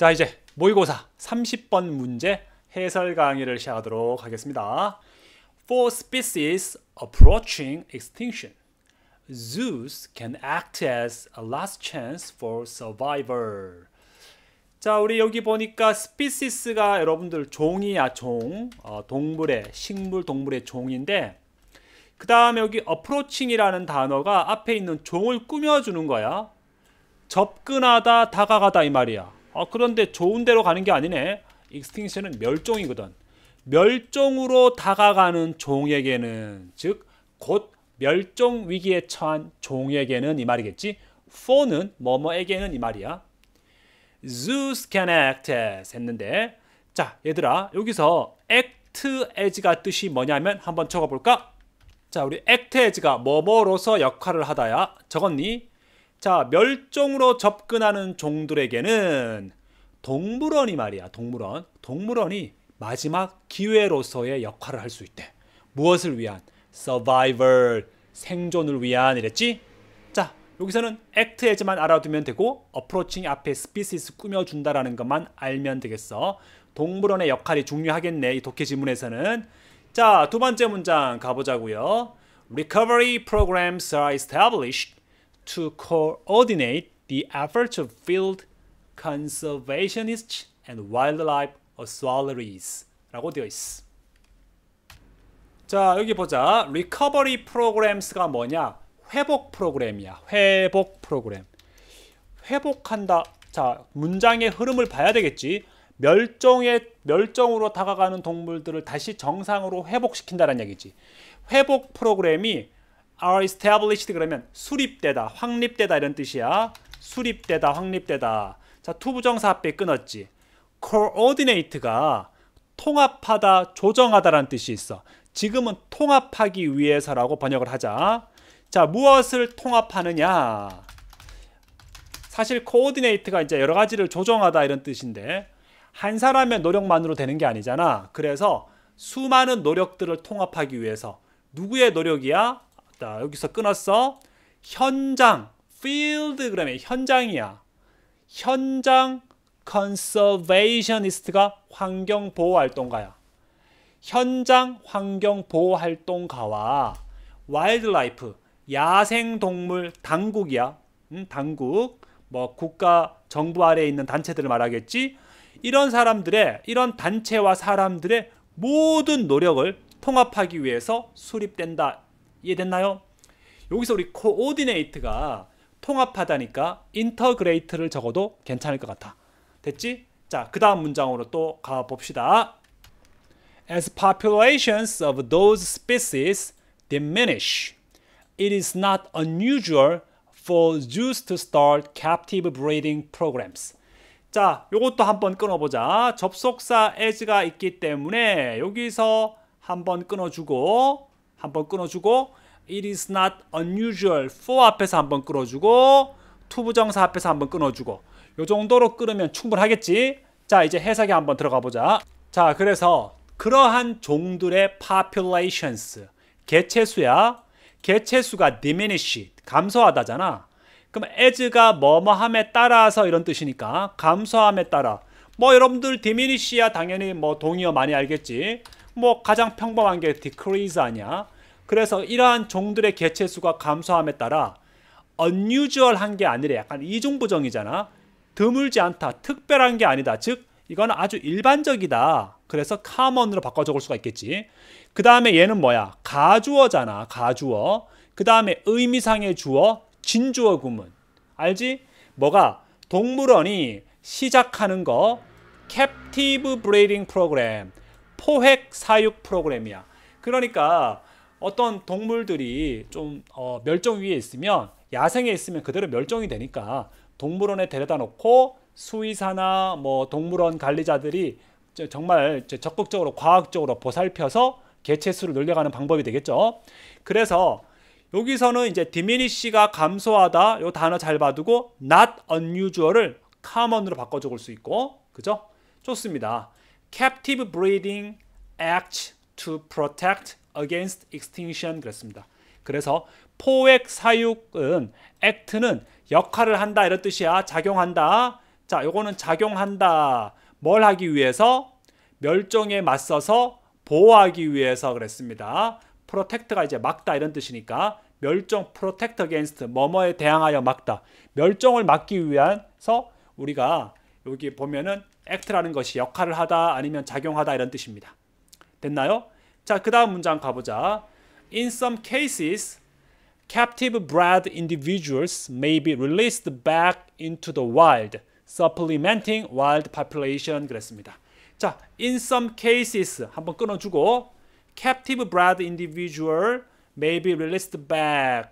자 이제 모의고사 30번 문제 해설 강의를 시작하도록 하겠습니다. For species approaching extinction, zoos can act as a last chance for survivor. 자 우리 여기 보니까 스피시스가 여러분들 종이야 종 어, 동물의 식물 동물의 종인데 그 다음에 여기 approaching이라는 단어가 앞에 있는 종을 꾸며주는 거야 접근하다 다가가다 이 말이야 어, 그런데 좋은 데로 가는 게 아니네. 익스팅션은 멸종이거든. 멸종으로 다가가는 종에게는 즉 곧 멸종 위기에 처한 종에게는 이 말이겠지. for는 뭐뭐에게는 이 말이야. Zeus can act as 했는데 자 얘들아 여기서 act as가 뜻이 뭐냐면 한번 적어볼까? 자 우리 act as가 뭐뭐로서 역할을 하다야 적었니? 자, 멸종으로 접근하는 종들에게는 동물원이 말이야. 동물원. 동물원이 마지막 기회로서의 역할을 할 수 있대. 무엇을 위한? survival, 생존을 위한 이랬지? 자, 여기서는 act에만 알아두면 되고 approaching 앞에 species 꾸며준다라는 것만 알면 되겠어. 동물원의 역할이 중요하겠네. 이 독해 지문에서는. 자, 두 번째 문장 가보자고요. Recovery programs are established to coordinate the efforts of field conservationists and wildlife authorities 라고 되어 있어. 자 여기 보자. recovery programs가 뭐냐? 회복 프로그램이야. 회복 프로그램. 회복한다. 자 문장의 흐름을 봐야 되겠지. 멸종의 멸종으로 다가가는 동물들을 다시 정상으로 회복시킨다는 얘기지. 회복 프로그램이 are established 그러면 수립되다, 확립되다 이런 뜻이야. 수립되다, 확립되다. 자, 투부정사 앞에 끊었지. coordinate가 통합하다, 조정하다라는 뜻이 있어. 지금은 통합하기 위해서라고 번역을 하자. 자, 무엇을 통합하느냐? 사실 코오디네이트가 이제 여러 가지를 조정하다 이런 뜻인데 한 사람의 노력만으로 되는 게 아니잖아. 그래서 수많은 노력들을 통합하기 위해서 누구의 노력이야? 싶 여기서 끊었어. 현장, field 그러면 현장이야. 현장 컨서베이셔니스트가 환경 보호 활동가야. 현장 환경 보호 활동가와 와일드라이프 야생 동물 당국이야. 응? 당국 뭐 국가 정부 아래에 있는 단체들을 말하겠지. 이런 사람들의 이런 단체와 사람들의 모든 노력을 통합하기 위해서 수립된다 이해됐나요? 여기서 우리 코오디네이트가 통합하다니까 인터그레이트를 적어도 괜찮을 것 같아. 됐지? 자, 그 다음 문장으로 또 가봅시다. As populations of those species diminish, it is not unusual for zoos to start captive breeding programs. 자, 요것도 한번 끊어보자. 접속사 as가 있기 때문에 여기서 한번 끊어주고 한번 끊어주고 it is not unusual for 앞에서 한번 끊어주고 to 부정사 앞에서 한번 끊어주고 요 정도로 끊으면 충분하겠지 자 이제 해석에 한번 들어가 보자 자 그래서 그러한 종들의 populations 개체수야 개체수가 diminish 감소하다잖아 그럼 as가 뭐뭐함에 따라서 이런 뜻이니까 감소함에 따라 뭐 여러분들 diminish야 당연히 뭐 동의어 많이 알겠지 뭐 가장 평범한 게 decrease 아니야. 그래서 이러한 종들의 개체 수가 감소함에 따라 unusual한 게 아니라 약간 이중부정이잖아. 드물지 않다. 특별한 게 아니다. 즉 이건 아주 일반적이다. 그래서 common으로 바꿔 적을 수가 있겠지. 그 다음에 얘는 뭐야? 가주어잖아. 가주어. 그 다음에 의미상의 주어, 진주어 구문. 알지? 뭐가? 동물원이 시작하는 거, 캡티브 브레이 e 프로그램 포획 사육 프로그램이야. 그러니까 어떤 동물들이 좀 어, 멸종 위에 있으면 야생에 있으면 그대로 멸종이 되니까 동물원에 데려다 놓고 수의사나 뭐 동물원 관리자들이 정말 적극적으로 과학적으로 보살펴서 개체 수를 늘려가는 방법이 되겠죠. 그래서 여기서는 이제 디미니시가 감소하다 요 단어 잘 봐두고 not unusual을 common으로 바꿔 적을 수 있고 그죠? 좋습니다. captive breeding act to protect against extinction 그랬습니다. 그래서 포획 사육은 act는 역할을 한다 이런 뜻이야. 작용한다. 자, 요거는 작용한다. 뭘 하기 위해서 멸종에 맞서서 보호하기 위해서 그랬습니다. protect가 이제 막다 이런 뜻이니까 멸종 protect against 뭐뭐에 대항하여 막다. 멸종을 막기 위해서 우리가 여기 보면은 act라는 것이 역할을 하다 아니면 작용하다 이런 뜻입니다. 됐나요? 자, 그 다음 문장 가보자. In some cases, captive bred individuals may be released back into the wild, supplementing wild population 그랬습니다. 자, in some cases 한번 끊어주고 captive bred individual may be released back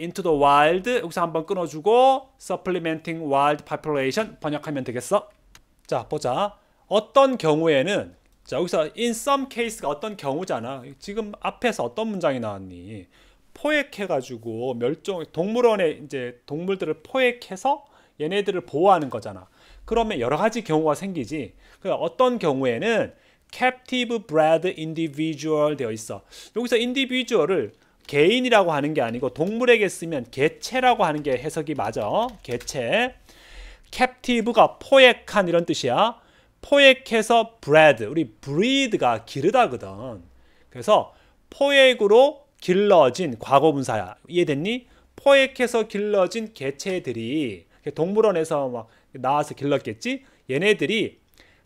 into the wild 여기서 한번 끊어주고 supplementing wild population 번역하면 되겠어? 자 보자 어떤 경우에는 자 여기서 in some case가 어떤 경우잖아 지금 앞에서 어떤 문장이 나왔니 포획해 가지고 멸종 동물원에 이제 동물들을 포획해서 얘네들을 보호하는 거잖아 그러면 여러 가지 경우가 생기지 그러니까 어떤 경우에는 captive bred individual 되어 있어 여기서 individual을 개인이라고 하는 게 아니고 동물에게 쓰면 개체라고 하는 게 해석이 맞아 개체 캡티브가 포획한 이런 뜻이야. 포획해서 브레드 우리 브리드가 기르다거든. 그래서 포획으로 길러진 과거분사야. 이해됐니? 포획해서 길러진 개체들이 동물원에서 막 나와서 길렀겠지? 얘네들이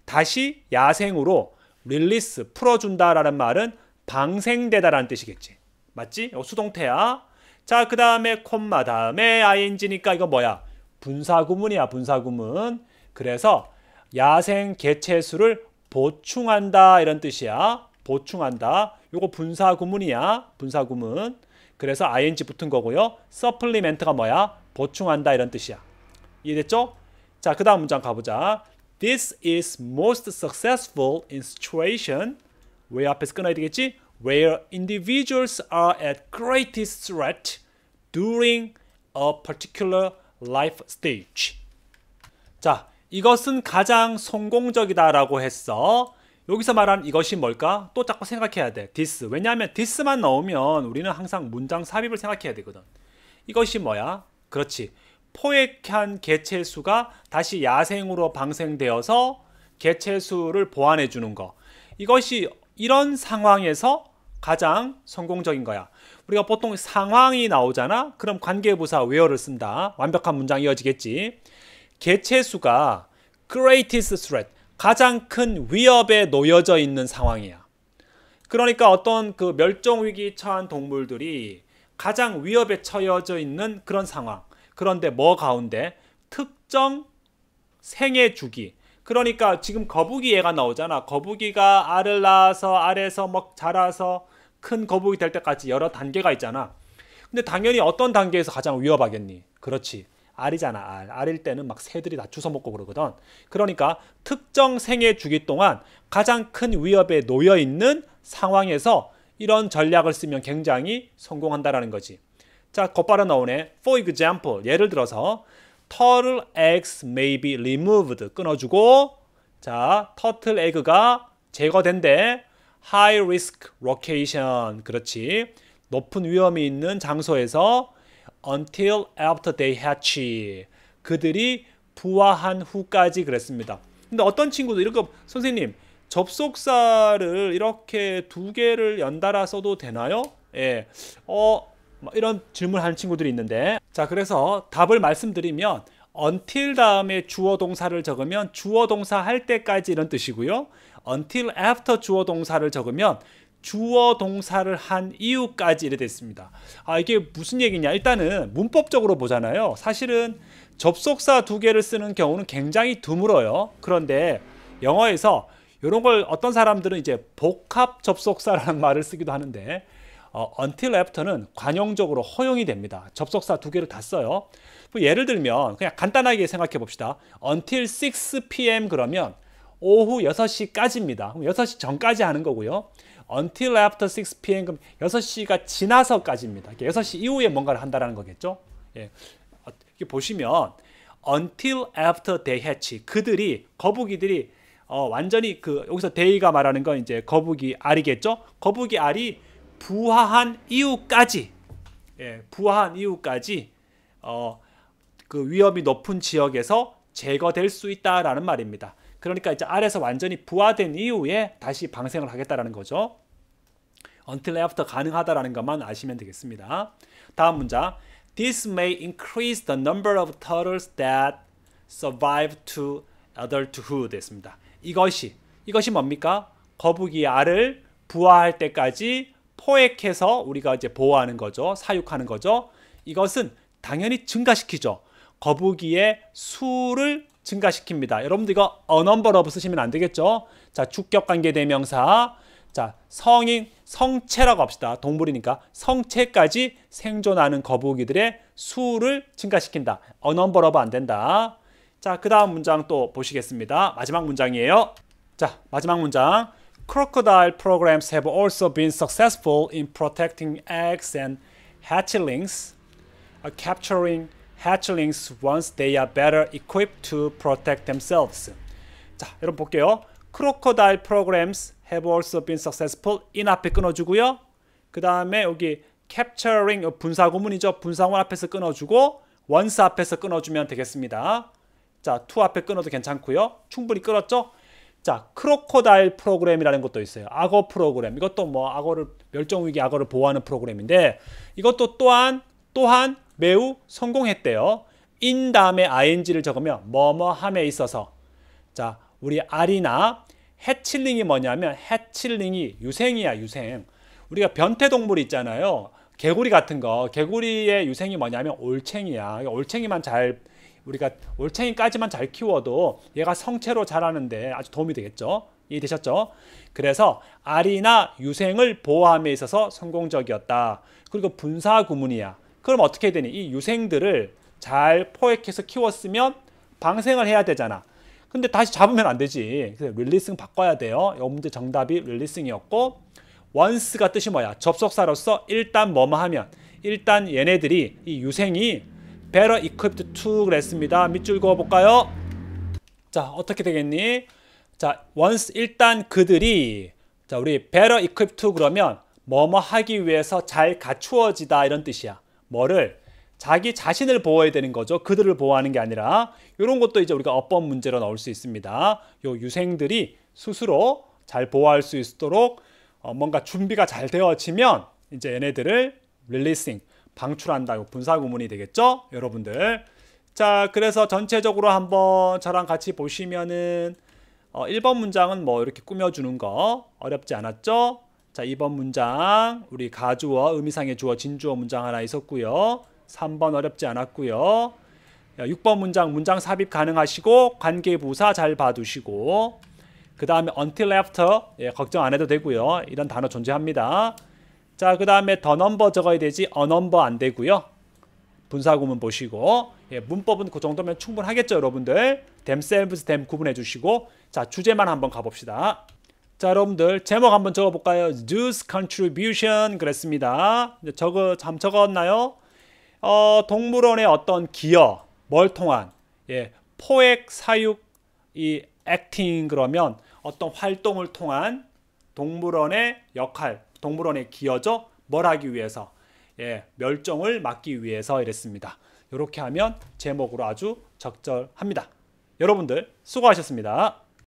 다시 야생으로 릴리스 풀어준다라는 말은 방생되다라는 뜻이겠지. 맞지? 어, 수동태야. 자, 그 다음에 콤마 다음에 ing니까 이거 뭐야? 분사구문이야 분사구문. 그래서 야생 개체수를 보충한다 이런 뜻이야. 보충한다. 요거 분사구문이야. 분사구문. 그래서 ing 붙은 거고요. supplement가 뭐야? 보충한다 이런 뜻이야. 이해됐죠? 자, 그 다음 문장 가보자. This is most successful in situation where 앞에서 끊어야 되겠지? Where individuals are at greatest threat during a particular life stage. 자, 이것은 가장 성공적이다라고 했어. 여기서 말한 이것이 뭘까? 또 자꾸 생각해야 돼. this. 왜냐하면 this만 넣으면 우리는 항상 문장 삽입을 생각해야 되거든. 이것이 뭐야? 그렇지. 포획한 개체수가 다시 야생으로 방생되어서 개체수를 보완해 주는 거. 이것이 이런 상황에서 가장 성공적인 거야. 우리가 보통 상황이 나오잖아. 그럼 관계부사 where를 쓴다. 완벽한 문장 이어지겠지. 개체수가 greatest threat, 가장 큰 위협에 놓여져 있는 상황이야. 그러니까 어떤 그 멸종 위기 처한 동물들이 가장 위협에 처여져 있는 그런 상황. 그런데 뭐 가운데 특정 생애 주기. 그러니까 지금 거북이 얘가 나오잖아. 거북이가 알을 낳아서 알에서 막 자라서 큰 거북이 될 때까지 여러 단계가 있잖아. 근데 당연히 어떤 단계에서 가장 위협하겠니? 그렇지. 알이잖아, 알. 알일 때는 막 새들이 다 주워 먹고 그러거든. 그러니까 특정 생애 주기 동안 가장 큰 위협에 놓여 있는 상황에서 이런 전략을 쓰면 굉장히 성공한다라는 거지. 자, 곧바로 나오네. For example, 예를 들어서 turtle eggs may be removed 끊어주고 자, turtle egg가 제거된대. high risk location 그렇지 높은 위험이 있는 장소에서 until after they hatch 그들이 부화한 후까지 그랬습니다. 근데 어떤 친구도 이렇게 선생님 접속사를 이렇게 두 개를 연달아 써도 되나요? 예. 어 이런 질문하는 을 친구들이 있는데 자 그래서 답을 말씀드리면 until 다음에 주어 동사를 적으면 주어 동사 할 때까지 이런 뜻이고요. until after 주어 동사를 적으면 주어 동사를 한 이유까지 이래 됐습니다. 아 이게 무슨 얘기냐? 일단은 문법적으로 보잖아요. 사실은 접속사 두 개를 쓰는 경우는 굉장히 드물어요. 그런데 영어에서 이런 걸 어떤 사람들은 이제 복합 접속사라는 말을 쓰기도 하는데 어, until after는 관용적으로 허용이 됩니다. 접속사 두 개를 다 써요. 뭐 예를 들면 그냥 간단하게 생각해 봅시다. until 6 p.m. 그러면 오후 6시까지입니다. 그럼 6시 전까지 하는 거고요. until after 6 p.m. 그럼 6시가 지나서까지입니다. 6시 이후에 뭔가를 한다는 거겠죠. 예. 이렇게 보시면 until after they hatch 그들이 거북이들이 어, 완전히 그 여기서 데이가 말하는 건 이제 거북이 알이겠죠. 거북이 알이 부화한 이후까지 예, 부화한 이후까지 어, 그 위험이 높은 지역에서 제거될 수 있다라는 말입니다. 그러니까 이제 알에서 완전히 부화된 이후에 다시 방생을 하겠다라는 거죠. until after 가능하다라는 것만 아시면 되겠습니다. 다음 문장. This may increase the number of turtles that survive to adulthood 했습니다. 이것이 이것이 뭡니까? 거북이 알을 부화할 때까지 포획해서 우리가 이제 보호하는 거죠. 사육하는 거죠. 이것은 당연히 증가시키죠. 거북이의 수를 증가시킵니다. 여러분들 이거 a number of 쓰시면 안 되겠죠? 자, 주격관계 대명사. 자, 성인, 성체라고 합시다. 동물이니까 성체까지 생존하는 거북이들의 수를 증가시킨다. a number of 안 된다. 자, 그 다음 문장 또 보시겠습니다. 마지막 문장이에요. 자, 마지막 문장. Crocodile programs have also been successful in protecting eggs and hatchlings, capturing hatchlings once they are better equipped to protect themselves. 자, 여러분 볼게요. crocodile programs have also been successful. 인 앞에 끊어주고요. 그 다음에 여기 capturing 분사구문이죠. 분사구문 앞에서 끊어주고 once 앞에서 끊어주면 되겠습니다. 자, to 앞에 끊어도 괜찮고요. 충분히 끊었죠? 자, 크로코다일 프로그램이라는 것도 있어요. 악어 프로그램. 이것도 뭐 악어를 멸종 위기 악어를 보호하는 프로그램인데 이것도 또한 또한 매우 성공했대요. 인 다음에 ing를 적으면 뭐뭐함에 있어서 자 우리 알이나 해칠링이 뭐냐면 해칠링이 유생이야 유생 우리가 변태동물 있잖아요 개구리 같은 거 개구리의 유생이 뭐냐면 올챙이야 올챙이만 잘 우리가 올챙이까지만 잘 키워도 얘가 성체로 자라는데 아주 도움이 되겠죠 이해되셨죠? 그래서 알이나 유생을 보호함에 있어서 성공적이었다 그리고 분사구문이야 그럼 어떻게 해야 되니? 이 유생들을 잘 포획해서 키웠으면 방생을 해야 되잖아. 근데 다시 잡으면 안 되지. 그래서 릴리싱 바꿔야 돼요. 이 문제 정답이 릴리싱이었고 원스가 뜻이 뭐야? 접속사로서 일단 뭐뭐 하면 일단 얘네들이 이 유생이 better equipped to 그랬습니다. 밑줄 그어볼까요? 자 어떻게 되겠니? 자 once 일단 그들이 자 우리 better equipped to 그러면 뭐뭐 하기 위해서 잘 갖추어지다 이런 뜻이야. 뭐를 자기 자신을 보호해야 되는 거죠. 그들을 보호하는 게 아니라 이런 것도 이제 우리가 어법 문제로 나올 수 있습니다. 요 유생들이 스스로 잘 보호할 수 있도록 어 뭔가 준비가 잘 되어지면 이제 얘네들을 릴리싱 방출한다. 요 분사 구문이 되겠죠, 여러분들. 자, 그래서 전체적으로 한번 저랑 같이 보시면은 어, 1번 문장은 뭐 이렇게 꾸며주는 거 어렵지 않았죠? 자, 2번 문장 우리 가주어 의미상의 주어 진주어 문장 하나 있었고요. 3번 어렵지 않았고요. 6번 문장 문장 삽입 가능하시고 관계 부사 잘 봐두시고 그 다음에 until after 예, 걱정 안 해도 되고요. 이런 단어 존재합니다. 자, 그 다음에 더 넘버 적어야 되지 어 넘버 안 되고요. 분사구문 보시고 예, 문법은 그 정도면 충분하겠죠, 여러분들. themselves, them 구분해 주시고 자, 주제만 한번 가봅시다. 자 여러분들 제목 한번 적어볼까요? Jews Contribution 그랬습니다. 적어 잠 적었나요? 어, 동물원의 어떤 기여, 뭘 통한 예, 포획 사육 이 acting 그러면 어떤 활동을 통한 동물원의 역할, 동물원의 기여죠. 뭘 하기 위해서 예, 멸종을 막기 위해서 이랬습니다. 이렇게 하면 제목으로 아주 적절합니다. 여러분들 수고하셨습니다.